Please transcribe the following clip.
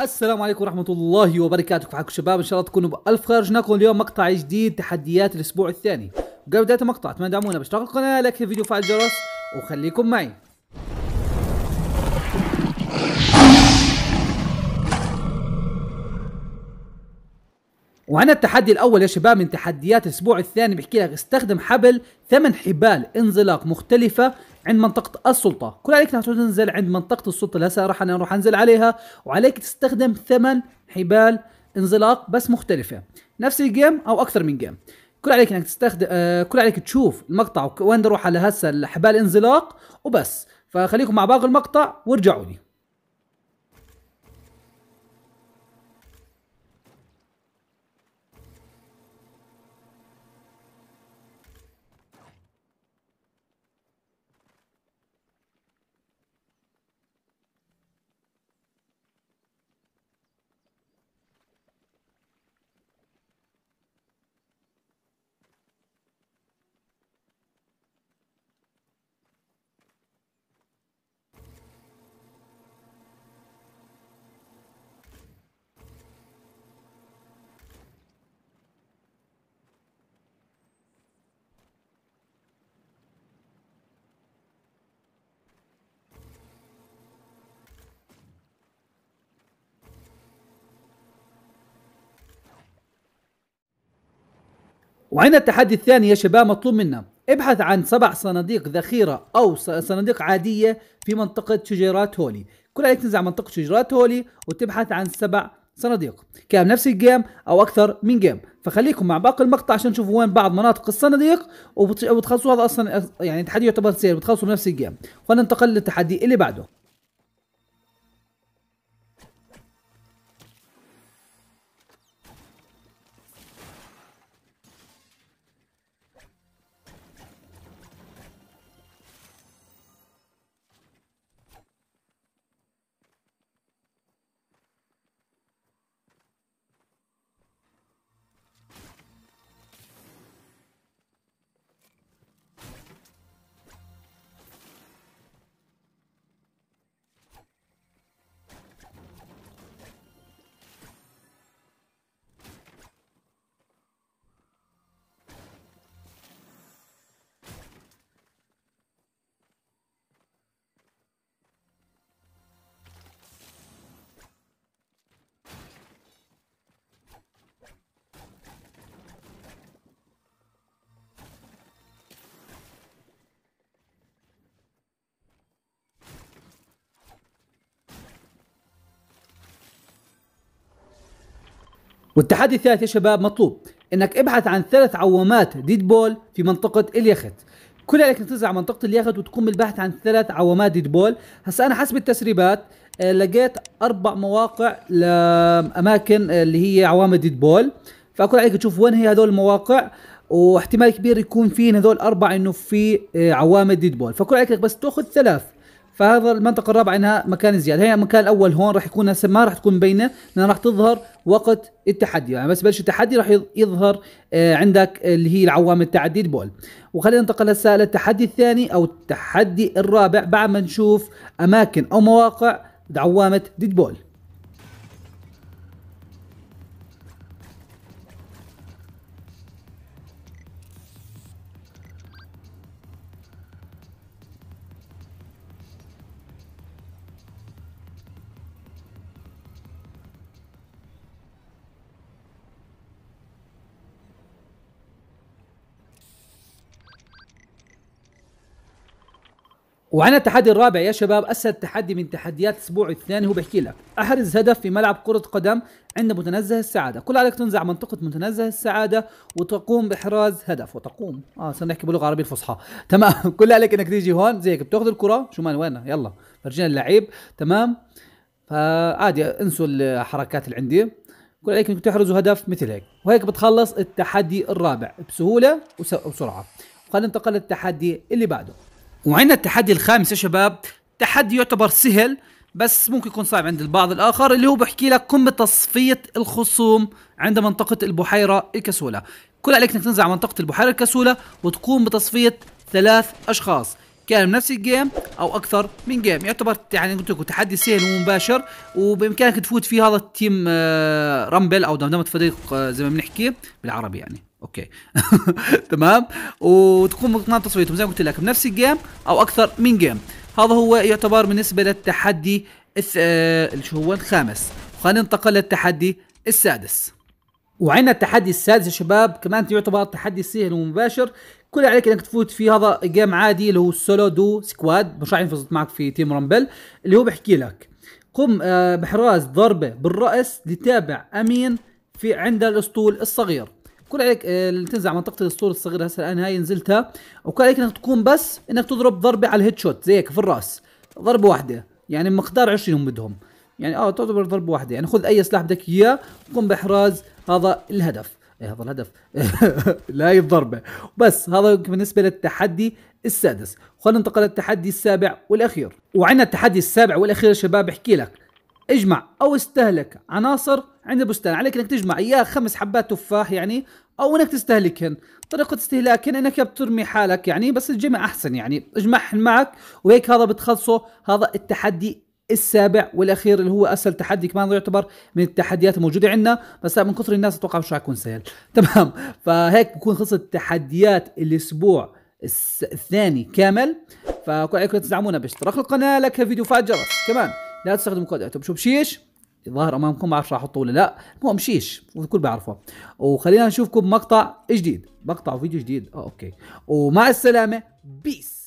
السلام عليكم ورحمة الله وبركاته كيف حالكم شباب إن شاء الله تكونوا بألف خير جناكم اليوم مقطع جديد تحديات الأسبوع الثاني قبل بداية المقطع أتمنى تدعمونا باشتراك القناة لايك الفيديو وفعل الجرس وخليكم معي وهنا التحدي الاول يا شباب من تحديات الاسبوع الثاني بحكي لك استخدم حبل ثمان حبال انزلاق مختلفه عند منطقة السلطة كل عليك تنزل عند منطقة السلطة هسا راح انا اروح انزل عليها وعليك تستخدم ثمان حبال انزلاق بس مختلفة نفس الجيم او اكثر من جيم كل عليك انك تستخدم آه كل عليك تشوف المقطع وين اروح على هسا الحبال انزلاق وبس فخليكم مع باقي المقطع وارجعوا لي وعندنا التحدي الثاني يا شباب مطلوب منا ابحث عن سبع صناديق ذخيرة أو صناديق عادية في منطقة شجيرات هولي كل عليك تنزع منطقة شجيرات هولي وتبحث عن سبع صناديق كان نفس الجيم أو أكثر من جيم فخليكم مع باقي المقطع عشان تشوفوا وين بعض مناطق الصناديق وبتخلصوا هذا أصلا يعني تحدي يعتبر سير بتخلصوا بنفس الجيم خلينا ننتقل للتحدي اللي بعده والتحدي الثالث يا شباب مطلوب انك ابحث عن ثلاث عوامات ديد بول في منطقه اليخت كل عليك تنزل على منطقه اليخت وتقوم بالبحث عن ثلاث عوامات ديد بول هسا انا حسب التسريبات آه، لقيت اربع مواقع لاماكن آه، اللي هي عوامه ديد بول فاكل عليك تشوف وين هي هذول المواقع واحتمال كبير يكون في هذول اربع انه في آه، عوامل ديد بول فكل عليك بس تاخذ ثلاث فهذا المنطقه الرابعه انها مكان زياده هي المكان الاول هون راح يكون هسه ما راح تكون مبينه لأنها راح تظهر وقت التحدي يعني بس بلش التحدي راح يظهر آه، عندك اللي هي العوامل التعدي البول وخلينا ننتقل هسه للتحدي الثاني او التحدي الرابع بعد ما نشوف اماكن او مواقع عوامه ديد بول وعن التحدي الرابع يا شباب أسهل تحدي من تحديات اسبوع الثاني هو بحكي لك أحرز هدف في ملعب كرة قدم عند متنزه السعادة كل عليك تنزع منطقة متنزه السعادة وتقوم بإحراز هدف وتقوم آه صرنا نحكي باللغة العربية الفصحى تمام كل عليك إنك تيجي هون زي هيك بتاخذ الكرة شو مال وينها يلا فرجينا اللعيب تمام فعادي انسوا الحركات اللي عندي كل عليك انك تحرزوا هدف مثل هيك وهيك بتخلص التحدي الرابع بسهولة وبسرعة خلينا ننتقل للتحدي اللي بعده وعندنا التحدي الخامس يا شباب تحدي يعتبر سهل بس ممكن يكون صعب عند البعض الاخر اللي هو بحكي لك قم بتصفيه الخصوم عند منطقه البحيره الكسوله كل عليك انك تنزل على منطقه البحيره الكسوله وتقوم بتصفيه ثلاث اشخاص كان بنفس الجيم او اكثر من جيم يعتبر يعني قلت لكم تحدي سهل ومباشر وبامكانك تفوت فيه هذا التيم آه، رامبل او دمدمه فريق آه، زي ما بنحكي بالعربي يعني اوكي تمام وتكون مقنعه تصويتهم زي ما قلت لك بنفس الجيم او اكثر من جيم هذا هو يعتبر بالنسبه للتحدي آه، اللي هو الخامس خلينا ننتقل للتحدي السادس وعندنا التحدي السادس يا شباب كمان يعتبر تحدي سهل ومباشر كل عليك انك تفوت في هذا جيم عادي اللي هو السولو دو سكواد مش راح ينفصل معك في تيم رامبل اللي هو بحكي لك قم آه، بحراز ضربه بالراس لتابع امين في عند الاسطول الصغير كل عليك آه، تنزع منطقه الاسطول الصغير هسه الان هاي نزلتها وكل عليك انك تقوم بس انك تضرب ضربه على الهيد شوت زي هيك في الراس ضربه واحده يعني مقدار 20 هم بدهم يعني اه تعتبر ضربه واحده يعني خذ اي سلاح بدك اياه قم باحراز هذا الهدف إيه هذا الهدف لا الضربة بس هذا بالنسبة للتحدي السادس خلينا ننتقل للتحدي السابع والأخير وعندنا التحدي السابع والأخير شباب بحكي لك اجمع أو استهلك عناصر عند البستان عليك انك تجمع اياه خمس حبات تفاح يعني او انك تستهلكهن طريقه استهلاكهن انك بترمي حالك يعني بس الجمع احسن يعني اجمعهن معك وهيك هذا بتخلصه هذا التحدي السابع والاخير اللي هو اسهل تحدي كمان يعتبر من التحديات الموجوده عندنا بس من كثر الناس اتوقع مش حيكون سهل تمام فهيك بكون خلصت تحديات الاسبوع الثاني كامل فكل عليكم تدعمونا باشتراك القناه لك فيديو فات جرس كمان لا تستخدموا كود اعتب شو بشيش الظاهر امامكم ما بعرف راح احطه ولا لا المهم شيش والكل بيعرفه وخلينا نشوفكم مقطع جديد مقطع وفيديو جديد اه اوكي ومع السلامه بيس